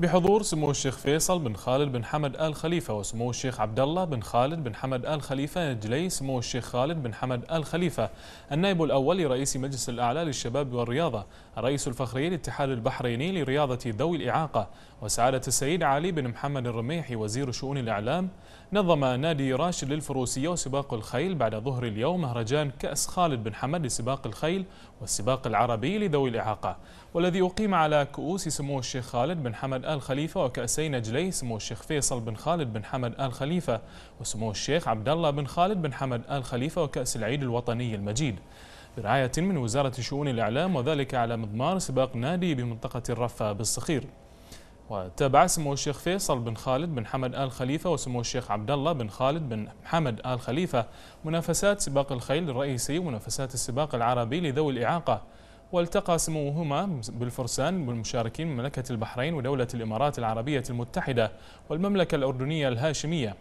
بحضور سمو الشيخ فيصل بن خالد بن حمد آل خليفة وسمو الشيخ عبد الله بن خالد بن حمد آل خليفة نجلي سمو الشيخ خالد بن حمد آل خليفة النائب الأول لرئيس مجلس الأعلى للشباب والرياضة الرئيس الفخري للاتحاد البحريني لرياضة ذوي الإعاقة وسعادة السيد علي بن محمد الرميحي وزير شؤون الإعلام نظم نادي راشد للفروسية وسباق الخيل بعد ظهر اليوم مهرجان كأس خالد بن حمد لسباق الخيل والسباق العربي لذوي الإعاقة والذي أقيم على كؤوس سمو الشيخ خالد بن حمد آل خليفة وكأسي نجلي سمو الشيخ فيصل بن خالد بن حمد آل خليفة وسمو الشيخ عبد الله بن خالد بن حمد آل خليفة وكأس العيد الوطني المجيد برعاية من وزارة شؤون الإعلام وذلك على مضمار سباق نادي بمنطقة الرفة بالصخير وتابع سمو الشيخ فيصل بن خالد بن حمد آل خليفة وسمو الشيخ عبد الله بن خالد بن حمد آل خليفة منافسات سباق الخيل الرئيسي ومنافسات السباق العربي لذوي الإعاقة والتقى سموهما بالفرسان والمشاركين من مملكة البحرين ودولة الإمارات العربية المتحدة والمملكة الأردنية الهاشمية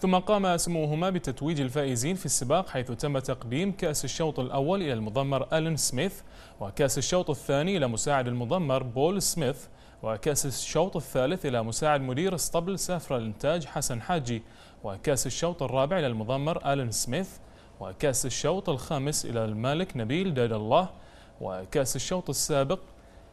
ثم قام سموهما بتتويج الفائزين في السباق حيث تم تقديم كأس الشوط الأول إلى المضمر ألين سميث وكأس الشوط الثاني إلى مساعد المضمر بول سميث وكأس الشوط الثالث إلى مساعد مدير اسطبل سافر الإنتاج حسن حاجي وكأس الشوط الرابع إلى المضمر ألين سميث وكأس الشوط الخامس إلى المالك نبيل داد الله وكأس الشوط السابق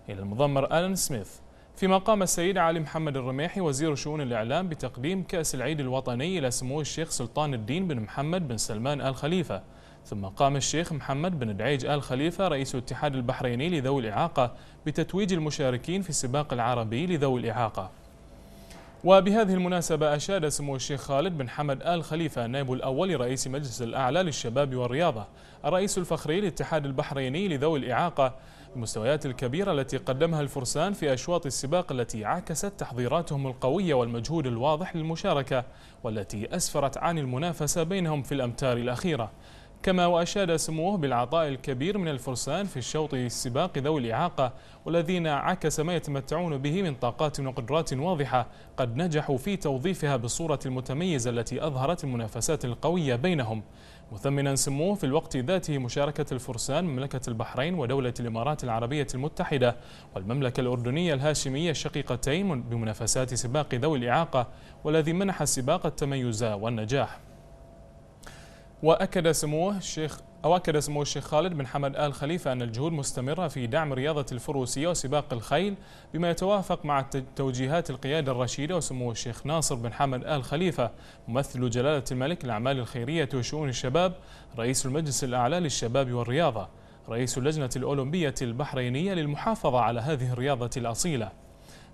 إلى المضمر آلان سميث فيما قام السيد علي محمد الرميحي وزير شؤون الإعلام بتقديم كأس العيد الوطني إلى سمو الشيخ سلطان الدين بن محمد بن سلمان آل خليفة ثم قام الشيخ محمد بن دعيج آل خليفة رئيس الاتحاد البحريني لذوي الإعاقة بتتويج المشاركين في السباق العربي لذوي الإعاقة وبهذه المناسبة أشاد سمو الشيخ خالد بن حمد آل خليفة النائب الأول رئيس مجلس الأعلى للشباب والرياضة الرئيس الفخري للاتحاد البحريني لذوي الإعاقة المستويات الكبيرة التي قدمها الفرسان في أشواط السباق التي عكست تحضيراتهم القوية والمجهود الواضح للمشاركة والتي أسفرت عن المنافسة بينهم في الأمتار الأخيرة كما وأشاد سموه بالعطاء الكبير من الفرسان في الشوط السباق ذوي الإعاقة والذين عكس ما يتمتعون به من طاقات وقدرات واضحة قد نجحوا في توظيفها بالصورة المتميزة التي أظهرت المنافسات القوية بينهم مثمنا سموه في الوقت ذاته مشاركة الفرسان مملكة البحرين ودولة الإمارات العربية المتحدة والمملكة الأردنية الهاشمية الشقيقتين بمنافسات سباق ذوي الإعاقة والذي منح السباق التميز والنجاح وأكد سموه الشيخ أو أكد سمو الشيخ خالد بن حمد آل خليفة أن الجهود مستمرة في دعم رياضة الفروسية وسباق الخيل بما يتوافق مع توجيهات القيادة الرشيدة وسمو الشيخ ناصر بن حمد آل خليفة ممثل جلالة الملك الأعمال الخيرية وشؤون الشباب رئيس المجلس الأعلى للشباب والرياضة رئيس اللجنة الأولمبية البحرينية للمحافظة على هذه الرياضة الأصيلة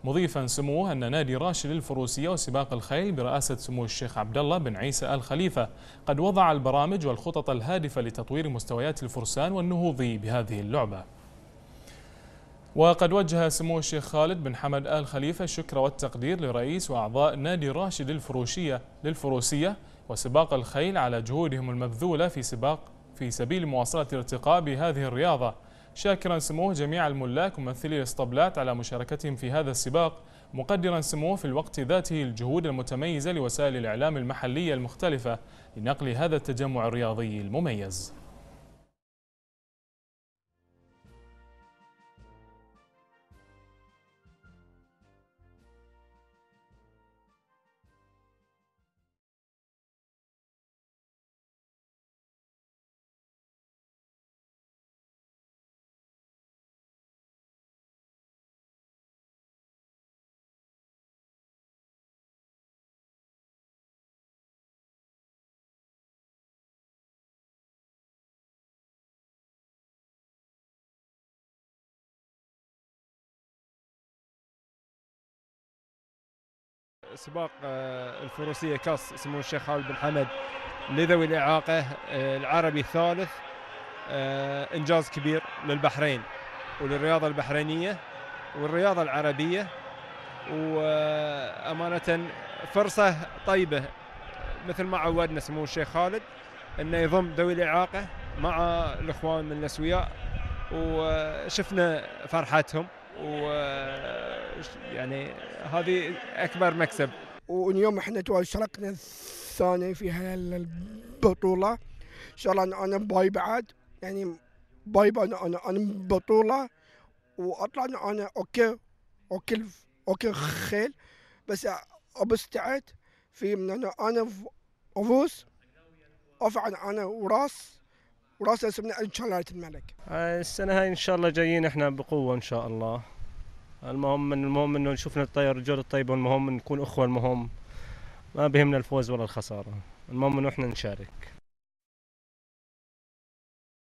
مضيفا سموه أن نادي راشد الفروسية وسباق الخيل برئاسة سمو الشيخ عبد الله بن عيسى ال خليفه قد وضع البرامج والخطط الهادفة لتطوير مستويات الفرسان والنهوض بهذه اللعبة وقد وجه سمو الشيخ خالد بن حمد آل خليفة الشكر والتقدير لرئيس وأعضاء نادي راشد الفروشية للفروسية وسباق الخيل على جهودهم المبذولة في سباق في سبيل مواصلة الارتقاء بهذه الرياضة شاكرا سموه جميع الملاك وممثلي الاسطبلات على مشاركتهم في هذا السباق مقدرا سموه في الوقت ذاته الجهود المتميزة لوسائل الإعلام المحلية المختلفة لنقل هذا التجمع الرياضي المميز سباق آه، الفروسيه كاس سمو الشيخ خالد بن حمد لذوي الاعاقه آه، العربي الثالث آه، انجاز كبير للبحرين وللرياضه البحرينيه والرياضه العربيه وامانه فرصه طيبه مثل ما عودنا سمو الشيخ خالد انه يضم ذوي الاعاقه مع الاخوان من الاسوياء وشفنا فرحتهم و يعني هذه اكبر مكسب واليوم احنا شاركنا الثاني في هالبطوله ان شاء الله انا باي بعد يعني باي انا انا انا بطوله واطلع انا اوكي اوكي اوكي خيل بس ابستعد في انا انا افوز افعل انا وراس وراس اسمنا ان شاء الله الملك آه، السنه هاي ان شاء الله جايين احنا بقوه ان شاء الله المهم المهم انه نشوف نطير الجول الطيبه والمهم نكون اخوه المهم ما بهمنا الفوز ولا الخساره المهم انه احنا نشارك